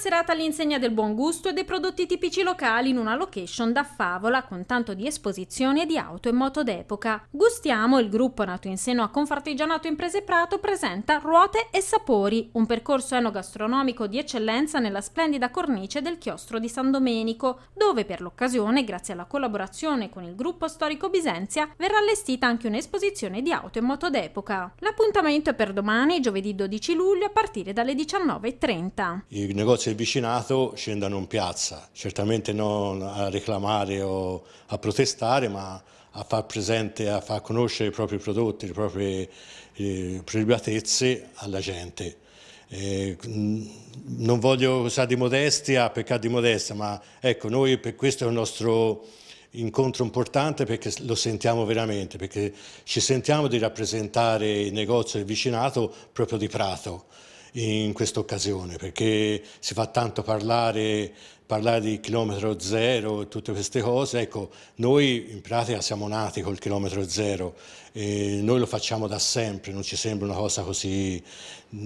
serata all'insegna del buon gusto e dei prodotti tipici locali in una location da favola con tanto di esposizioni di auto e moto d'epoca. Gustiamo, il gruppo nato in seno a Confartigianato Imprese Prato, presenta Ruote e Sapori, un percorso enogastronomico di eccellenza nella splendida cornice del chiostro di San Domenico, dove per l'occasione, grazie alla collaborazione con il gruppo storico Bisenzia, verrà allestita anche un'esposizione di auto e moto d'epoca. L'appuntamento è per domani, giovedì 12 luglio, a partire dalle 19.30. I negozi si è scendano in piazza, certamente non a reclamare o a protestare, ma a far presente, a far conoscere i propri prodotti, le proprie eh, prelibatezze alla gente. Eh, non voglio usare di modestia, peccato di modestia, ma ecco, noi per questo è un nostro incontro importante perché lo sentiamo veramente, perché ci sentiamo di rappresentare il negozio e il vicinato proprio di Prato in questa occasione, perché si fa tanto parlare parlare di chilometro zero e tutte queste cose, ecco, noi in pratica siamo nati col chilometro zero, e noi lo facciamo da sempre, non ci sembra una cosa così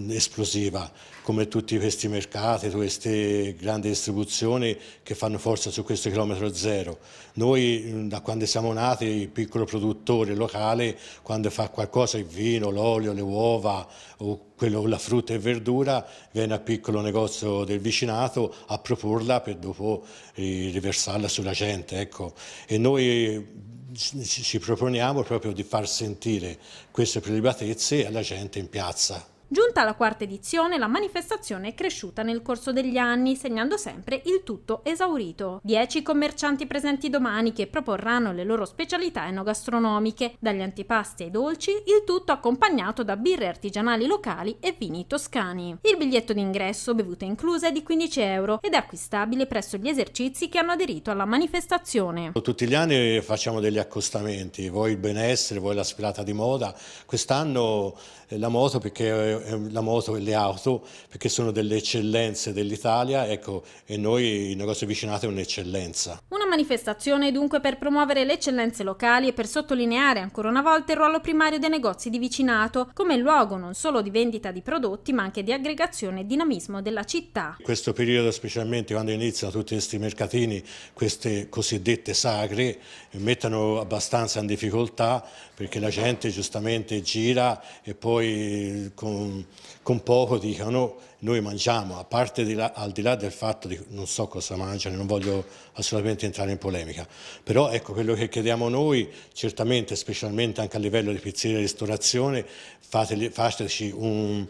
esplosiva come tutti questi mercati, queste grandi distribuzioni che fanno forza su questo chilometro zero. Noi da quando siamo nati, il piccolo produttore locale, quando fa qualcosa, il vino, l'olio, le uova o quello, la frutta e verdura, viene al piccolo negozio del vicinato a proporla per e dopo eh, riversarla sulla gente. Ecco. E noi ci proponiamo proprio di far sentire queste prelibatezze alla gente in piazza. Giunta alla quarta edizione, la manifestazione è cresciuta nel corso degli anni, segnando sempre il tutto esaurito. Dieci commercianti presenti domani che proporranno le loro specialità enogastronomiche, dagli antipasti ai dolci, il tutto accompagnato da birre artigianali locali e vini toscani. Il biglietto d'ingresso, bevuta inclusa, è di 15 euro ed è acquistabile presso gli esercizi che hanno aderito alla manifestazione. Tutti gli anni facciamo degli accostamenti, voi il benessere, voi la sfilata di moda, quest'anno eh, la moto perché È la moto e le auto perché sono delle eccellenze dell'Italia ecco, e noi il negozio vicinato è un'eccellenza. Una manifestazione dunque per promuovere le eccellenze locali e per sottolineare ancora una volta il ruolo primario dei negozi di vicinato come luogo non solo di vendita di prodotti ma anche di aggregazione e dinamismo della città. In questo periodo specialmente quando iniziano tutti questi mercatini, queste cosiddette sagre, mettono abbastanza in difficoltà perché la gente giustamente gira e poi con, con poco dicono noi mangiamo, a parte di là, al di là del fatto di non so cosa mangiano, non voglio assolutamente entrare entrare in polemica, però ecco quello che chiediamo noi, certamente specialmente anche a livello di pizzeria e ristorazione, fateci un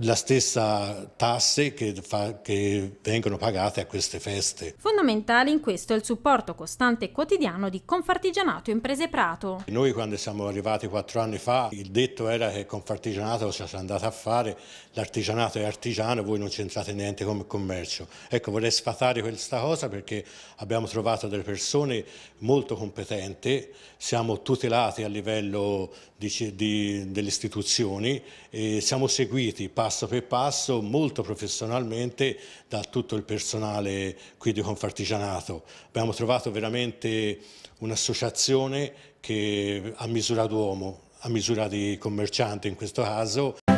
la stessa tasse che, fa, che, vengono pagate a queste feste. Fondamentale in questo è il supporto costante e quotidiano di Confartigianato Imprese Prato. Noi quando siamo arrivati quattro anni fa il detto era che Confartigianato cosa si è andato a fare, l'artigianato è artigiano, voi non c'entrate niente come commercio. Ecco vorrei sfatare questa cosa perché abbiamo trovato delle persone molto competenti, siamo tutelati a livello di, di, delle istituzioni, e siamo seguiti gestiti passo per passo molto professionalmente da tutto il personale qui di Confartigianato. Abbiamo trovato veramente un'associazione che a misura d'uomo, a misura di commerciante in questo caso.